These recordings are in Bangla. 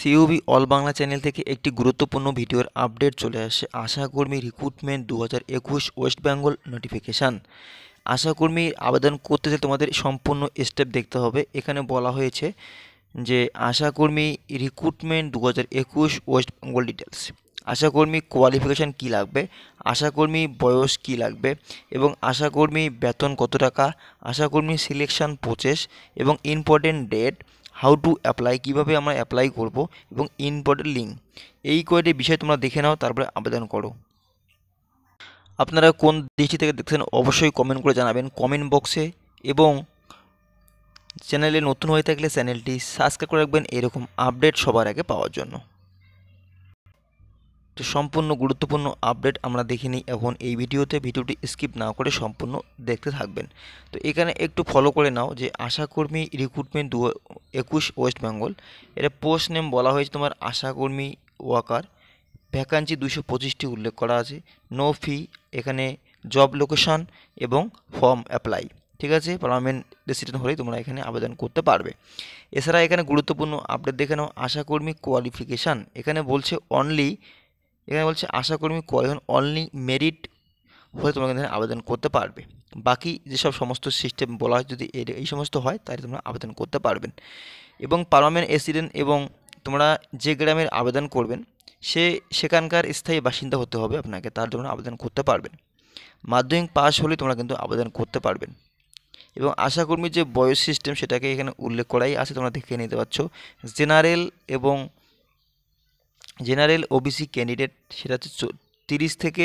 সিইউবি অল বাংলা চ্যানেল থেকে একটি গুরুত্বপূর্ণ ভিডিওর আপডেট চলে আসে আশাকর্মী রিক্রুটমেন্ট দু হাজার একুশ ওয়েস্ট বেঙ্গল নোটিফিকেশান আশাকর্মী আবেদন করতে যে তোমাদের সম্পূর্ণ স্টেপ দেখতে হবে এখানে বলা হয়েছে যে আশাকর্মী রিক্রুটমেন্ট দু হাজার একুশ ওয়েস্ট বেঙ্গল ডিটেলস আশাকর্মী কোয়ালিফিকেশান কী লাগবে আশাকর্মী বয়স কী লাগবে এবং আশাকর্মী বেতন কত টাকা আশাকর্মী সিলেকশান প্রসেস এবং important date how to apply কীভাবে আমরা অ্যাপ্লাই করব এবং ইম্পর্টেন্ট লিঙ্ক এই কয়েকটি বিষয় তোমরা দেখে নাও তারপরে আবেদন করো আপনারা কোন দেশটি থেকে দেখছেন অবশ্যই কমেন্ট করে জানাবেন কমেন্ট বক্সে এবং চ্যানেলে নতুন হয়ে থাকলে চ্যানেলটি সাবস্ক্রাইব করে রাখবেন এরকম আপডেট সবার আগে পাওয়ার জন্য তো সম্পূর্ণ গুরুত্বপূর্ণ আপডেট আমরা দেখে নিই এখন এই ভিডিওতে ভিডিওটি স্কিপ না করে সম্পূর্ণ দেখতে থাকবেন তো এখানে একটু ফলো করে নাও যে আশাকর্মী রিক্রুটমেন্ট দু একুশ ওয়েস্ট বেঙ্গল এটা পোস্ট নেম বলা হয়েছে তোমার আশাকর্মী ওয়াকার ভ্যাকান্সি দুশো পঁচিশটি উল্লেখ করা আছে নো ফি এখানে জব লোকেশন এবং ফর্ম অ্যাপ্লাই ঠিক আছে পার্মানেন্ট রেসিডেন্ট হলেই তোমরা এখানে আবেদন করতে পারবে এছাড়া এখানে গুরুত্বপূর্ণ আপডেট দেখে নাও আশাকর্মী কোয়ালিফিকেশান এখানে বলছে অনলি এখানে বলছে আশাকর্মী কোয়ালিফান অনলি মেরিট হলে তোমরা কিন্তু আবেদন করতে পারবে বাকি যেসব সমস্ত সিস্টেম বলা হয় যদি এই সমস্ত হয় তাহলে তোমরা আবেদন করতে পারবেন এবং পার্মানেন্ট রেসিডেন্ট এবং তোমরা যে গ্রামের আবেদন করবেন সে সেখানকার স্থায়ী বাসিন্দা হতে হবে আপনাকে তার জন্য আবেদন করতে পারবেন মাধ্যমিক পাস হলে তোমরা কিন্তু আবেদন করতে পারবেন এবং আশাকর্মীর যে বয়স সিস্টেম সেটাকে এখানে উল্লেখ করাই আছে তোমরা দেখে নিতে পারছো জেনারেল এবং জেনারেল ওবিসি ক্যান্ডিডেট সেটা হচ্ছে তিরিশ থেকে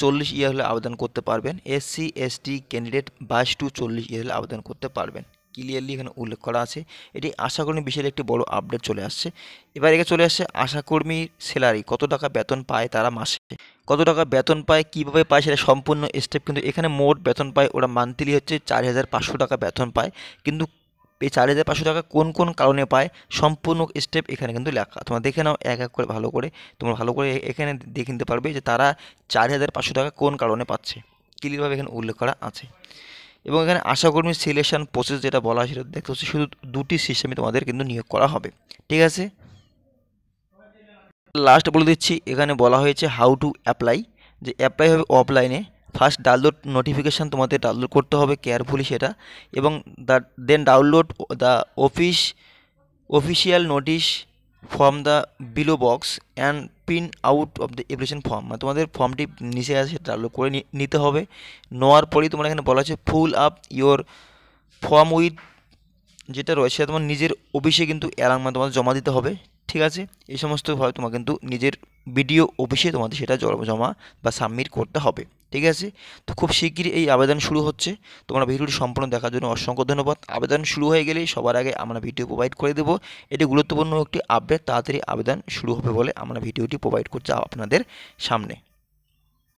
চল্লিশ ইয়ার হলে আবেদন করতে পারবেন এসসি এসটি ক্যান্ডিডেট বাইশ টু চল্লিশ ইয়ার হলে আবেদন করতে পারবেন ক্লিয়ারলি এখানে উল্লেখ করা আছে এটি আশাকর্মী বিষয়ের একটি বড় আপডেট চলে আসছে এবার এখানে চলে আসছে আশাকর্মীর স্যালারি কত টাকা বেতন পায় তারা মাসে কত টাকা বেতন পায় কীভাবে পায় সেটা সম্পূর্ণ স্টেপ কিন্তু এখানে মোট বেতন পায় ওরা মান্থলি হচ্ছে চার হাজার পাঁচশো টাকা বেতন পায় কিন্তু এই চার হাজার পাঁচশো টাকা কোন কোন কারণে পায় সম্পূর্ণ স্টেপ এখানে কিন্তু লেখা তোমরা দেখে নাও এক এক করে ভালো করে তোমরা ভালো করে এখানে দেখে নিতে পারবে যে তারা চার হাজার পাঁচশো টাকা কোন কারণে পাচ্ছে ক্লিয়ারভাবে এখানে উল্লেখ করা আছে এবং এখানে আশাকর্মী সিলেকশন প্রসেস যেটা বলা সেটা দেখতে হচ্ছে শুধু দুটি সিস্টেমে তোমাদের কিন্তু নিয়োগ করা হবে ঠিক আছে লাস্ট বলে দিচ্ছি এখানে বলা হয়েছে হাউ টু অ্যাপ্লাই যে অ্যাপ্লাই হবে অফলাইনে ফার্স্ট ডাউনলোড নোটিফিকেশান তোমাদের ডাউনলোড করতে হবে কেয়ারফুলি সেটা এবং the then download the office official notice form the below box and pin out of the application form মানে তোমাদের ফর্মটি নিচে আছে সেটা ডাউনলোড করে নিতে হবে নেওয়ার পরেই তোমার এখানে বলা আছে fill up your form with যেটা রয়েছে তোমার নিজের অফিসে কিন্তু অ্যালার্ম মানে তোমাদের জমা দিতে হবে ঠিক আছে এই সমস্তভাবে তোমার কিন্তু নিজের বিডিও অফিসে তোমাদের সেটা জমা বা সাবমিট করতে হবে ঠিক আছে তো খুব শিগগিরই এই আবেদন শুরু হচ্ছে তোমরা ভিডিওটি সম্পূর্ণ দেখার জন্য অসংখ্য ধন্যবাদ আবেদন শুরু হয়ে গেলেই সবার আগে আমরা ভিডিও প্রোভাইড করে দেবো এটি গুরুত্বপূর্ণ একটি আপডেট তাড়াতাড়ি আবেদন শুরু হবে বলে আমরা ভিডিওটি প্রোভাইড করছি আপনাদের সামনে